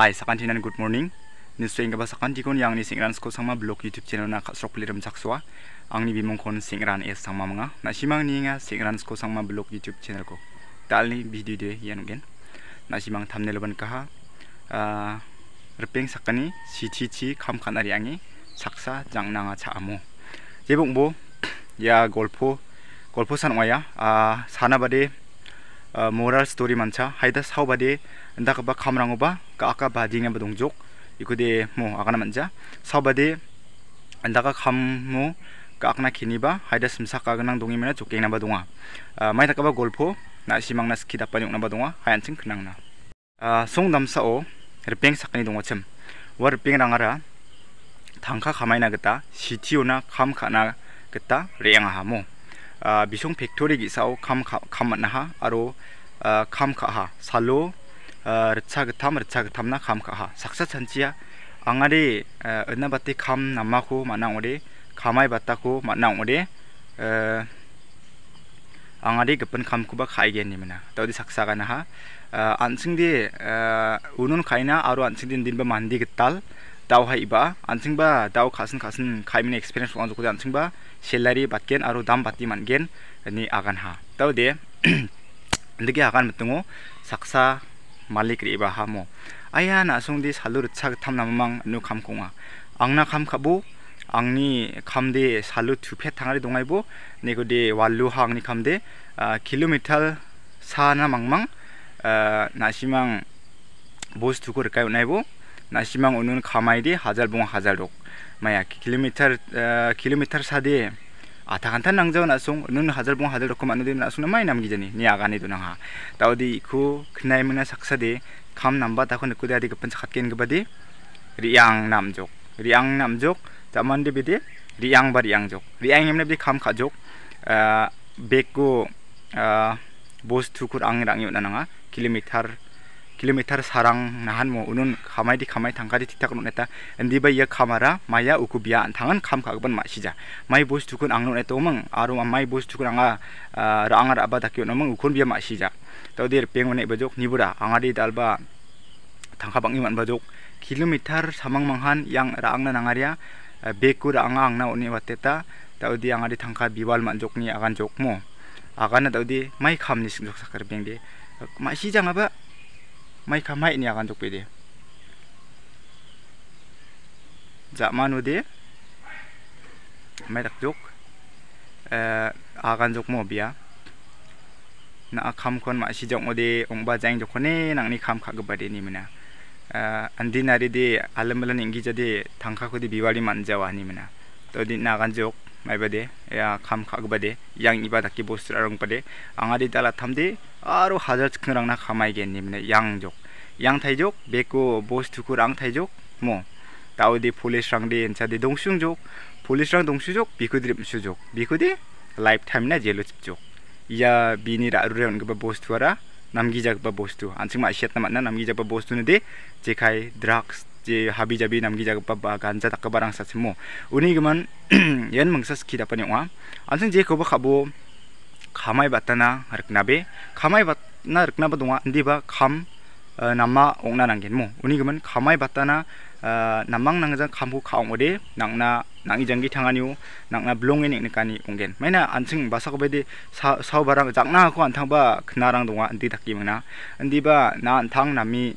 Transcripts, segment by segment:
Hai sakantinan good morning. Nisring gaba kon yang ni singran sko sama blog YouTube channel na khasrok peliram sakswa. Ang ni kon singran es sama mga. Na simang ni nga singran sko sama blog YouTube channel ko. Dal ni video de yan gen. Na simang thumbnail ban kaha. Uh, repeng sakani si chi chi kham angi saksa jangnanga cha amu. Jebong bo ya golpo golpo sanwaya. Ah sana bade ah, moral story mancha. Haida sau bade enta kaba kamrango ba ka badinga ba dongjok ikude mo akan manja sabade entah ka kammo ka akna kini ba haida semsak ka ganang dongi mana jokeng na ah, ba donga mai takaba golpo na simang nas kita pani na ba donga hayan sing kenang na ah, song damsa o rpeng sakni dongo cem. war rpeng rangara tangka na geta sitio ona kam khana geta reanga hamo ah, bisong factory gi sao kam kam na ha aro kam kha ha salo rica getam rica getam na kam kaha saksa cencia angade enna bati kam nama ku mana ngode kamai bataku mana angade gepen kam ku bak geni mena tau di saksa kana ha anjing di unun kaina aru anjing di din mandi getal tau hai iba anjing ba tau kasen kasen kai mina experience wanzu kuda anjing ba shelari batgen aru dam bati man gen akan ha tau di Ndike akan metungu saksa malik ri ba hamo aya na sung di salur cha tham na mang nu kham kong ang na kham khabu ang ni kham de salu thu phe thangari dongai bo ne de walu hang ni kham de kilometer sa na mang mang na simang bos thu ko rkai nai bo na simang unun khamai de hazar bong hazar dok maya kilometer kilometer sa de atahantan nang zau nasung nun hazal bung hazal dokum anu di nasung namai nam gijani ni agani tu nang ha tau di ku kenai mena saksa di kam namba tahu neku di adi kepen sakat kien riang nam riang nam jok zaman di bidi riang bar riang jok riang yang lebih kam kak jok beku bos tu angin angin nang ha kilometer kilometer sarang nahan mo unun kamai di kamai tangka di thikthak nun eta endi bai ya maya uku bia thangan kham kha ban ma shija mai bos tukun angnon eta mang aru mai bos tukun anga ra angar aba takyo namang ukun bia ma shija tau dir peng ne bajok anga angadi dalba tangka bangi man bajok kilometer samang manghan yang ra angna nangaria beku ra anga angna uni wateta tau di angadi tangka biwal man jokni agan jokmo agana tau di mai kham ni singjok sakar beng de ma sija ngaba mai kamai ni akan tok pede zaman de mai tak eh akan tok mo bia nak kam kon ma si jong ode ong ba jang tok ne nang ni kak kha gba mana, Eh andi andinari de alamelan ingi jadi tangka kudi di biwali manjawa ni mana, to di na kan jok mai bade ya kham khak bade yang iba daki bostra rong bade angadi dala thamdi aro hajar khang na khamai gen nimne yang jok yang thaijok beko bostu ku rang thaijok mo 다우디 폴리스랑디 엔차디 동슝족 폴리스랑 동슈족 비쿠드립 수족 비쿠디 라이프타임나 제로 집족 이야 비니라 아루레온 그바 보스투아라 남기자 그바 보스투 안칭마 아시아나 만나 남기자 그바 보스투는데 제카이 드락스 je habi jabi nam gi jaga baba gan jata ka barang sa simo uni gman yen mangsa ski da pani wa ansang je ko ba khabo khamai batana rkna be khamai batna rkna ba dunga ndi ba kham nama ongna nanggen mo uni gman khamai batana namang nangjang khamku khaung ode nangna nangi jangi thanganiu nangna blong ene kani onggen maina ansing basak bede sau barang jakna ko anthang ba khna rang dunga ndi takki mna ndi ba na anthang nami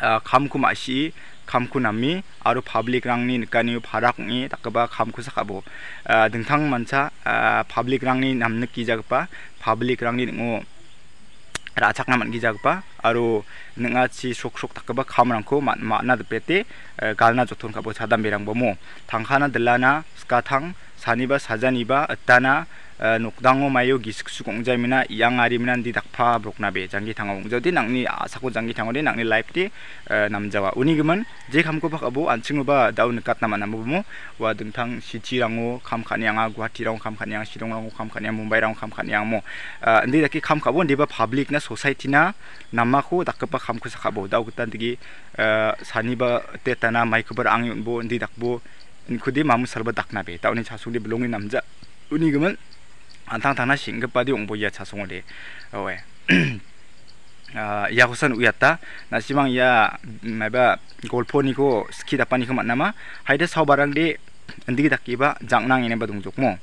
khamku mashi khamku nami aru public rang ni kani pharak ni takaba khamku sakabo dingthang mancha public rang ni namne ki jagpa public rang ni ngo rachak nam ki jagpa aru nga chi sok sok takaba khamrangko ma ma na galna jothon ka thangkhana dilana ska sani ba sajani ba atana nukdango mayo gisuk su kong jai mina yang ari minan di dakpa brok na be janggi tanga wong jodi nang ni asako janggi tanga wong nang ni laip di nam jawa uni gaman je kham ko pak abu anching uba dao nukat nama nama bumo wa dung tang si chi rango kham khan yang a guhati rango kham khan yang si rong rango kham mumbai rango kham khan ndi daki kham kabo public na society na nama dao kutan digi sani ba ndi dakbo antang tana singga padi ongbo ya chasong de oe ya husan uyata na simang ya meba golpo ni ski da pani nama haida barang de andi dakiba jangnang ine ba dungjok mo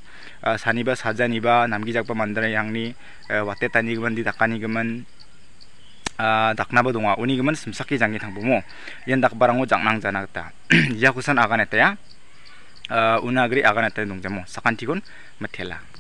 sani ba sajani ba namgi jakba mandara yang ni wate tani gman di dakani gman daknaba dunga uni gman simsaki jangi thangbo mo yan dak barango jangnang jana ta ya husan agan eta ya unagri agan eta dungjamo sakantikon metela